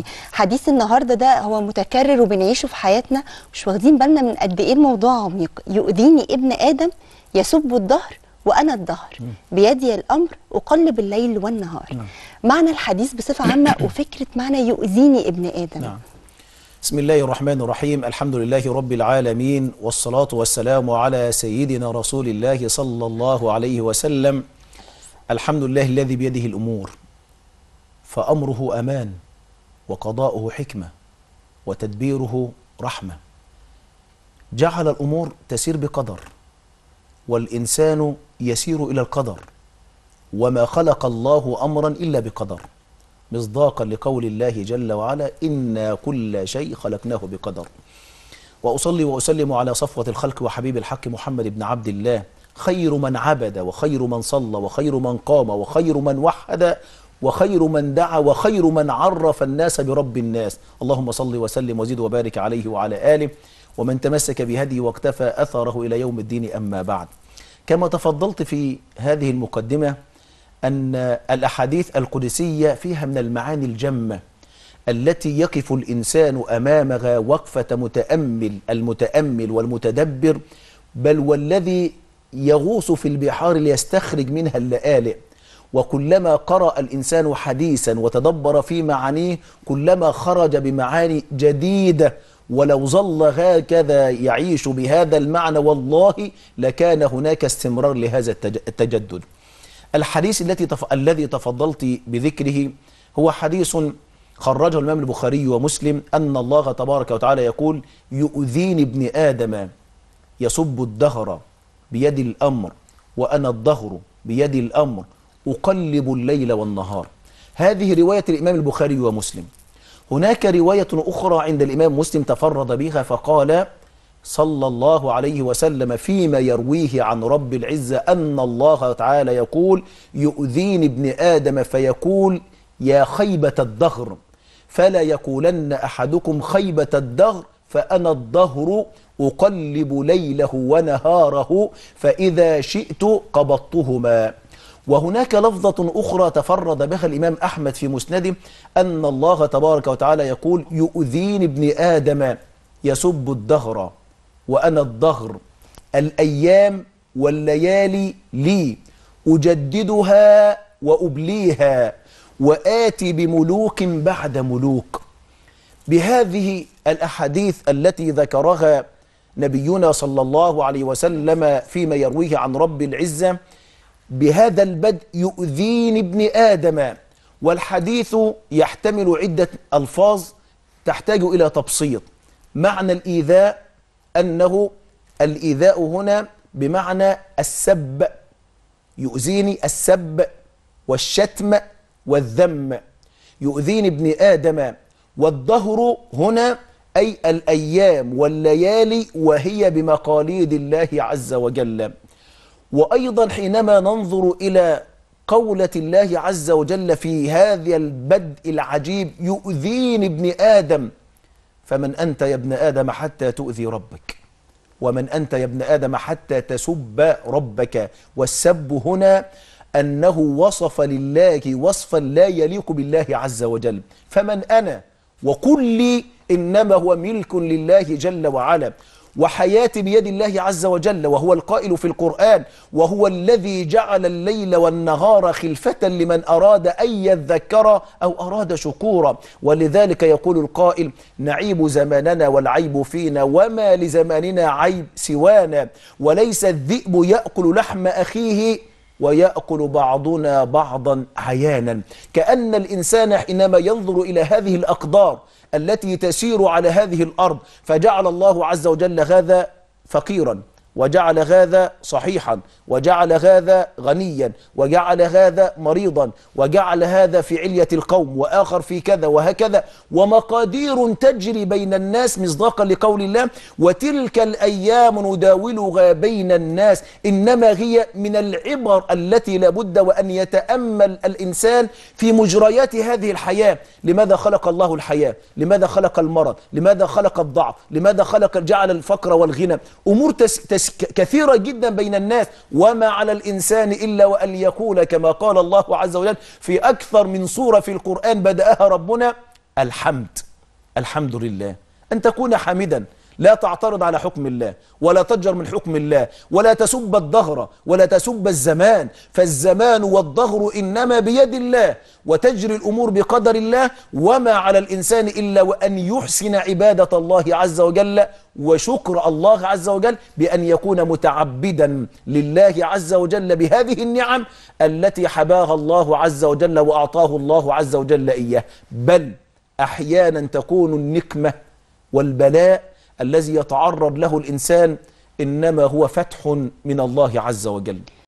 يعني حديث النهارده ده هو متكرر وبنعيشه في حياتنا مش واخدين بالنا من قد ايه الموضوع عميق يؤذيني ابن ادم يسب الدهر وانا الدهر بيدي الامر اقلب الليل والنهار نعم. معنى الحديث بصفه عامه وفكره معنى يؤذيني ابن ادم نعم. بسم الله الرحمن الرحيم الحمد لله رب العالمين والصلاة والسلام على سيدنا رسول الله صلى الله عليه وسلم الحمد لله الذي بيده الأمور فأمره أمان وقضاؤه حكمة وتدبيره رحمة جعل الأمور تسير بقدر والإنسان يسير إلى القدر وما خلق الله أمرا إلا بقدر مصداقا لقول الله جل وعلا إنا كل شيء خلقناه بقدر وأصلي وأسلم على صفوة الخلق وحبيب الحق محمد بن عبد الله خير من عبد وخير من صلى وخير من قام وخير من وحد وخير من دعا وخير من عرف الناس برب الناس اللهم صل وسلم وزد وبارك عليه وعلى آله ومن تمسك بهدي واقتفى أثره إلى يوم الدين أما بعد كما تفضلت في هذه المقدمة أن الأحاديث القدسية فيها من المعاني الجمة التي يقف الإنسان أمامها وقفة متأمل المتأمل والمتدبر بل والذي يغوص في البحار ليستخرج منها اللآلئ وكلما قرأ الإنسان حديثا وتدبر في معانيه كلما خرج بمعاني جديدة ولو ظل هكذا يعيش بهذا المعنى والله لكان هناك استمرار لهذا التجدد الحديث التي تف... الذي تفضلت بذكره هو حديث خرجه الإمام البخاري ومسلم أن الله تبارك وتعالى يقول يؤذيني ابن آدم يصب الدهر بيد الأمر وأنا الدهر بيد الأمر أقلب الليل والنهار هذه رواية الإمام البخاري ومسلم هناك رواية أخرى عند الإمام مسلم تفرد بها فقال صلى الله عليه وسلم فيما يرويه عن رب العزة أن الله تعالى يقول يؤذيني ابن آدم فيقول يا خيبة الدهر فلا يقولن أحدكم خيبة الدهر فأنا الدهر أقلب ليله ونهاره فإذا شئت قبضتهما وهناك لفظة أخرى تفرد بها الإمام أحمد في مسنده أن الله تبارك وتعالى يقول يؤذين ابن آدم يسب الدهر وأنا الدهر الأيام والليالي لي أجددها وأبليها وآتي بملوك بعد ملوك بهذه الأحاديث التي ذكرها نبينا صلى الله عليه وسلم فيما يرويه عن رب العزة بهذا البدء يؤذيني ابن آدم والحديث يحتمل عدة ألفاظ تحتاج إلى تبسيط معنى الإيذاء أنه الإيذاء هنا بمعنى السب يؤذيني السب والشتم والذم يؤذيني ابن آدم والدهر هنا أي الأيام والليالي وهي بمقاليد الله عز وجل وأيضا حينما ننظر إلى قولة الله عز وجل في هذا البدء العجيب يؤذيني ابن آدم فمن أنت يا ابن آدم حتى تؤذي ربك ومن أنت يا ابن آدم حتى تسب ربك والسب هنا أنه وصف لله وصفا لا يليق بالله عز وجل فمن أنا وكلي إنما هو ملك لله جل وعلا وحياتي بيد الله عز وجل وهو القائل في القرآن وهو الذي جعل الليل والنهار خلفة لمن أراد أن يذكر أو أراد شكورا ولذلك يقول القائل نعيب زماننا والعيب فينا وما لزماننا عيب سوانا وليس الذئب يأكل لحم أخيه ويأكل بعضنا بعضا عيانا كأن الإنسان حينما ينظر إلى هذه الأقدار التي تسير على هذه الأرض فجعل الله عز وجل هذا فقيرا وجعل هذا صحيحا وجعل هذا غنيا وجعل هذا مريضا وجعل هذا في علية القوم وآخر في كذا وهكذا ومقادير تجري بين الناس مصداقا لقول الله وتلك الأيام نداولها بين الناس إنما هي من العبر التي لابد وأن يتأمل الإنسان في مجريات هذه الحياة لماذا خلق الله الحياة لماذا خلق المرض لماذا خلق الضعف لماذا خلق جعل الفقر والغنى أمور تس كثيرة جدا بين الناس وما على الإنسان إلا وأن يقول كما قال الله عز وجل في أكثر من صورة في القرآن بدأها ربنا الحمد الحمد لله أن تكون حامدا لا تعترض على حكم الله ولا تجر من حكم الله ولا تسب الدهر ولا تسب الزمان فالزمان والدهر إنما بيد الله وتجري الأمور بقدر الله وما على الإنسان إلا وأن يحسن عبادة الله عز وجل وشكر الله عز وجل بأن يكون متعبدا لله عز وجل بهذه النعم التي حباها الله عز وجل وأعطاه الله عز وجل إياه بل أحيانا تكون النكمة والبلاء الذي يتعرض له الإنسان إنما هو فتح من الله عز وجل